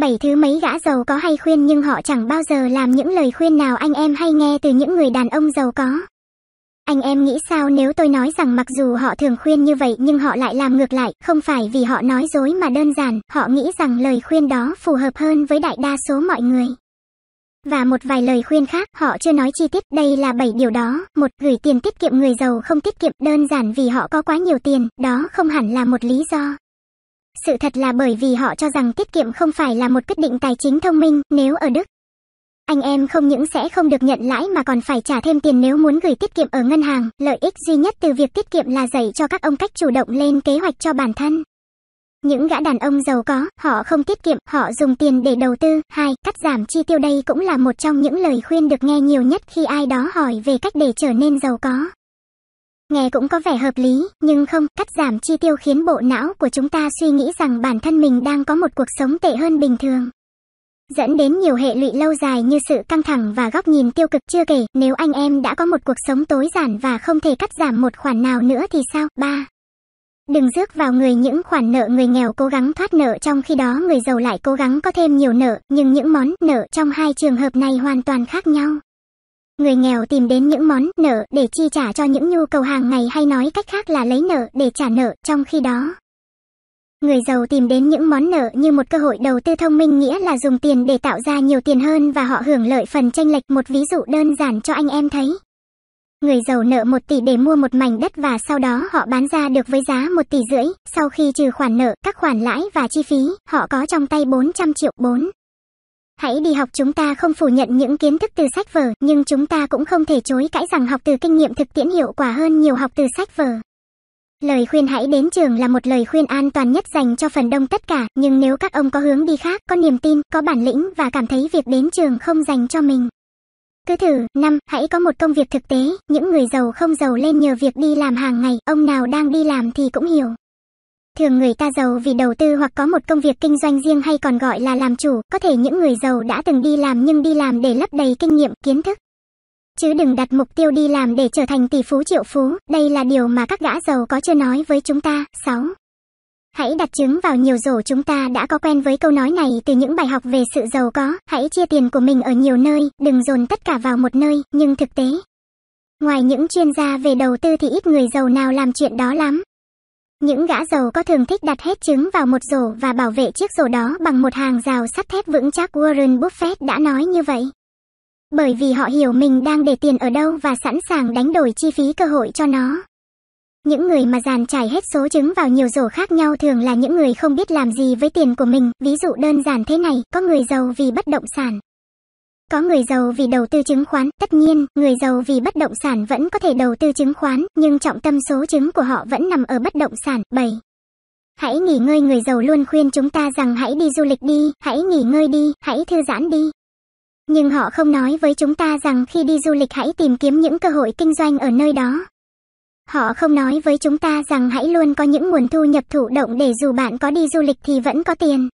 Bảy thứ mấy gã giàu có hay khuyên nhưng họ chẳng bao giờ làm những lời khuyên nào anh em hay nghe từ những người đàn ông giàu có. Anh em nghĩ sao nếu tôi nói rằng mặc dù họ thường khuyên như vậy nhưng họ lại làm ngược lại, không phải vì họ nói dối mà đơn giản, họ nghĩ rằng lời khuyên đó phù hợp hơn với đại đa số mọi người. Và một vài lời khuyên khác, họ chưa nói chi tiết, đây là 7 điều đó. một Gửi tiền tiết kiệm người giàu không tiết kiệm đơn giản vì họ có quá nhiều tiền, đó không hẳn là một lý do sự thật là bởi vì họ cho rằng tiết kiệm không phải là một quyết định tài chính thông minh nếu ở Đức. Anh em không những sẽ không được nhận lãi mà còn phải trả thêm tiền nếu muốn gửi tiết kiệm ở ngân hàng, lợi ích duy nhất từ việc tiết kiệm là dạy cho các ông cách chủ động lên kế hoạch cho bản thân. Những gã đàn ông giàu có, họ không tiết kiệm, họ dùng tiền để đầu tư. Hai, cắt giảm chi tiêu đây cũng là một trong những lời khuyên được nghe nhiều nhất khi ai đó hỏi về cách để trở nên giàu có nghe cũng có vẻ hợp lý, nhưng không, cắt giảm chi tiêu khiến bộ não của chúng ta suy nghĩ rằng bản thân mình đang có một cuộc sống tệ hơn bình thường. Dẫn đến nhiều hệ lụy lâu dài như sự căng thẳng và góc nhìn tiêu cực chưa kể, nếu anh em đã có một cuộc sống tối giản và không thể cắt giảm một khoản nào nữa thì sao? 3. Đừng rước vào người những khoản nợ người nghèo cố gắng thoát nợ trong khi đó người giàu lại cố gắng có thêm nhiều nợ, nhưng những món nợ trong hai trường hợp này hoàn toàn khác nhau. Người nghèo tìm đến những món nợ để chi trả cho những nhu cầu hàng ngày hay nói cách khác là lấy nợ để trả nợ trong khi đó. Người giàu tìm đến những món nợ như một cơ hội đầu tư thông minh nghĩa là dùng tiền để tạo ra nhiều tiền hơn và họ hưởng lợi phần tranh lệch một ví dụ đơn giản cho anh em thấy. Người giàu nợ 1 tỷ để mua một mảnh đất và sau đó họ bán ra được với giá 1 tỷ rưỡi, sau khi trừ khoản nợ, các khoản lãi và chi phí, họ có trong tay 400 triệu 4. Hãy đi học chúng ta không phủ nhận những kiến thức từ sách vở, nhưng chúng ta cũng không thể chối cãi rằng học từ kinh nghiệm thực tiễn hiệu quả hơn nhiều học từ sách vở. Lời khuyên hãy đến trường là một lời khuyên an toàn nhất dành cho phần đông tất cả, nhưng nếu các ông có hướng đi khác, có niềm tin, có bản lĩnh và cảm thấy việc đến trường không dành cho mình. Cứ thử, năm, hãy có một công việc thực tế, những người giàu không giàu lên nhờ việc đi làm hàng ngày, ông nào đang đi làm thì cũng hiểu. Thường người ta giàu vì đầu tư hoặc có một công việc kinh doanh riêng hay còn gọi là làm chủ, có thể những người giàu đã từng đi làm nhưng đi làm để lấp đầy kinh nghiệm, kiến thức. Chứ đừng đặt mục tiêu đi làm để trở thành tỷ phú triệu phú, đây là điều mà các gã giàu có chưa nói với chúng ta. 6. Hãy đặt trứng vào nhiều rổ chúng ta đã có quen với câu nói này từ những bài học về sự giàu có, hãy chia tiền của mình ở nhiều nơi, đừng dồn tất cả vào một nơi, nhưng thực tế. Ngoài những chuyên gia về đầu tư thì ít người giàu nào làm chuyện đó lắm, những gã giàu có thường thích đặt hết trứng vào một rổ và bảo vệ chiếc rổ đó bằng một hàng rào sắt thép vững chắc Warren Buffett đã nói như vậy. Bởi vì họ hiểu mình đang để tiền ở đâu và sẵn sàng đánh đổi chi phí cơ hội cho nó. Những người mà dàn trải hết số trứng vào nhiều rổ khác nhau thường là những người không biết làm gì với tiền của mình, ví dụ đơn giản thế này, có người giàu vì bất động sản. Có người giàu vì đầu tư chứng khoán, tất nhiên, người giàu vì bất động sản vẫn có thể đầu tư chứng khoán, nhưng trọng tâm số chứng của họ vẫn nằm ở bất động sản. 7. Hãy nghỉ ngơi người giàu luôn khuyên chúng ta rằng hãy đi du lịch đi, hãy nghỉ ngơi đi, hãy thư giãn đi. Nhưng họ không nói với chúng ta rằng khi đi du lịch hãy tìm kiếm những cơ hội kinh doanh ở nơi đó. Họ không nói với chúng ta rằng hãy luôn có những nguồn thu nhập thụ động để dù bạn có đi du lịch thì vẫn có tiền.